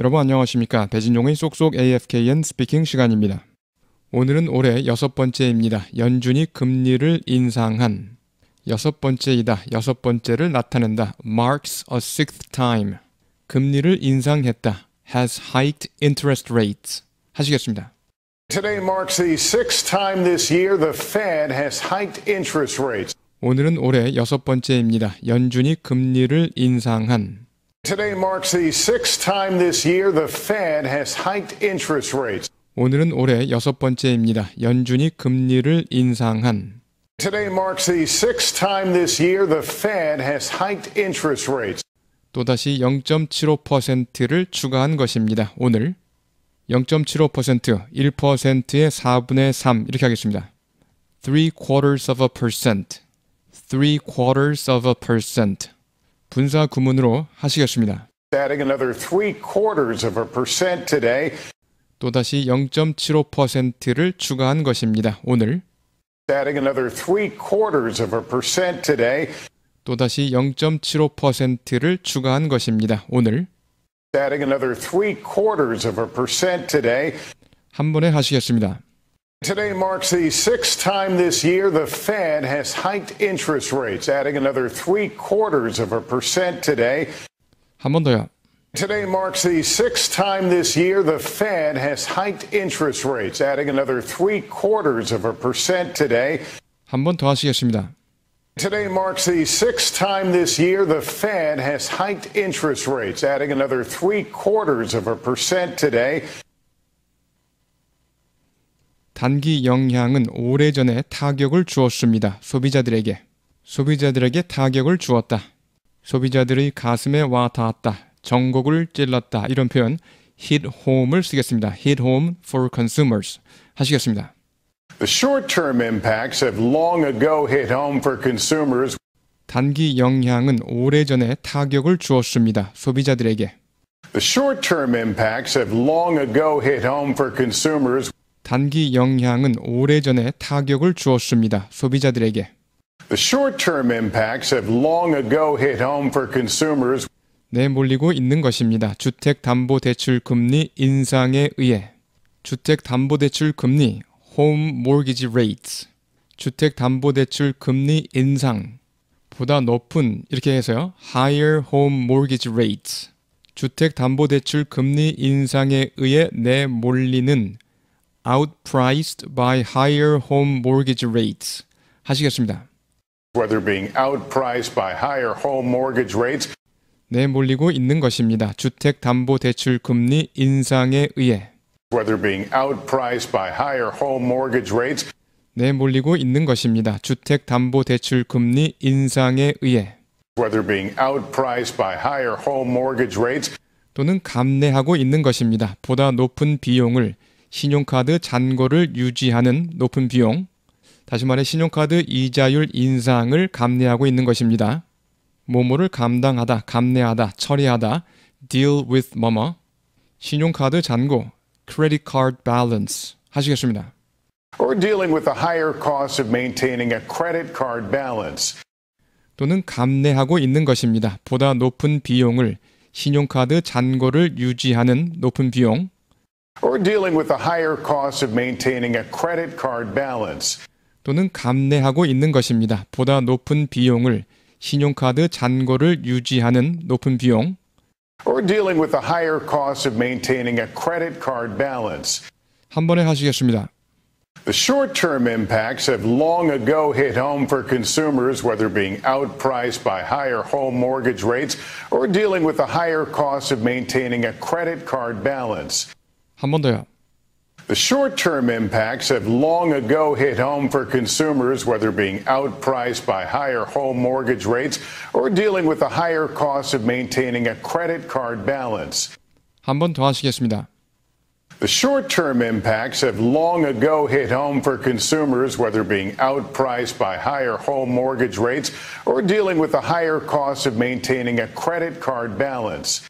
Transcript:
여러분 안녕하십니까. 배진종의 쏙쏙 AFKN 스피킹 시간입니다. 오늘은 올해 여섯 번째입니다. 연준이 금리를 인상한 여섯 번째이다. 여섯 번째를 나타낸다. marks a sixth time. 금리를 인상했다. has hiked interest rates. 하시겠습니다. Today marks the sixth time this year the Fed has hiked interest rates. 오늘은 올해 여섯 번째입니다. 연준이 금리를 인상한 Today marks the sixth time this year the Fed has hiked interest rates. 오늘은 올해 여섯 번째입니다. 연준이 금리를 인상한. Today marks the sixth time this year the Fed has hiked interest rates. 또다시 0.75%를 추가한 것입니다. 오늘 0.75%, 1%의 4분의 3 이렇게 하겠습니다. 3 quarters of a percent, 3 quarters of a percent. 분사 구문으로 하시겠습니다. 또다시 0.75%를 추가한 것입니다. 오늘 또다시 0.75%를 추가한 것입니다. 오늘 한 번에 하시겠습니다. Today marks the sixth time this year the Fed has hiked interest rates, adding another three quarters of a percent today. 한번 더요. Today marks the sixth time this year the Fed has hiked interest rates, adding another three quarters of a percent today. 한더 하시겠습니다. Today marks the sixth time this year the Fed has hiked interest rates, adding another three quarters of a percent today. 단기 영향은 오래전에 타격을 주었습니다. 소비자들에게. 소비자들에게 타격을 주었다. 소비자들의 가슴에 와 닿았다. 정곡을 찔렀다. 이런 표현 hit home을 쓰겠습니다. hit home for consumers 하시겠습니다. The short-term impacts have long ago hit home for consumers. 단기 영향은 오래전에 타격을 주었습니다. 소비자들에게. The short-term impacts have long ago hit home for consumers. 단기 영향은 오래전에 타격을 주었습니다. 소비자들에게. 내몰리고 있는 것입니다. 주택담보대출 금리 인상에 의해 주택담보대출 금리 (home mortgage rates) 주택담보대출 금리 인상 보다 높은 이렇게 해서요 (higher home mortgage rates) 주택담보대출 금리 인상에 의해 내몰리는 outpriced by higher home mortgage rates 하시겠습니다. whether being outpriced by higher home mortgage rates 내몰리고 있는 것입니다. 주택 담보 대출 금리 인상에 의해 whether being outpriced by higher home mortgage rates 내몰리고 있는 것입니다. 주택 담보 대출 금리 인상에 의해 whether being outpriced by higher home mortgage rates 또는 감내하고 있는 것입니다. 보다 높은 비용을 신용카드 잔고를 유지하는 높은 비용, 다시 말해 신용카드 이자율 인상을 감내하고 있는 것입니다. 뭐뭐를 감당하다, 감내하다, 처리하다, deal with 뭐뭐, 신용카드 잔고, credit card balance 하시겠습니다. or dealing with the higher cost of maintaining a credit card balance. 또는 감내하고 있는 것입니다. 보다 높은 비용을 신용카드 잔고를 유지하는 높은 비용 or dealing with the higher cost of maintaining a credit card balance. 또는 감내하고 있는 것입니다. 보다 높은 비용을 신용카드 잔고를 유지하는 높은 비용 or dealing with the higher cost of maintaining a credit card balance. 한 번에 하시겠습니다. The short-term impacts have long ago hit home for consumers, whether being outpriced by higher home mortgage rates or dealing with the higher cost of maintaining a credit card balance. 더요. The short term impacts have long ago hit home for consumers, whether being outpriced by higher home mortgage rates or dealing with the higher cost of maintaining a credit card balance. 한번 더 하시겠습니다. The short term impacts have long ago hit home for consumers, whether being outpriced by higher home mortgage rates or dealing with the higher cost of maintaining a credit card balance.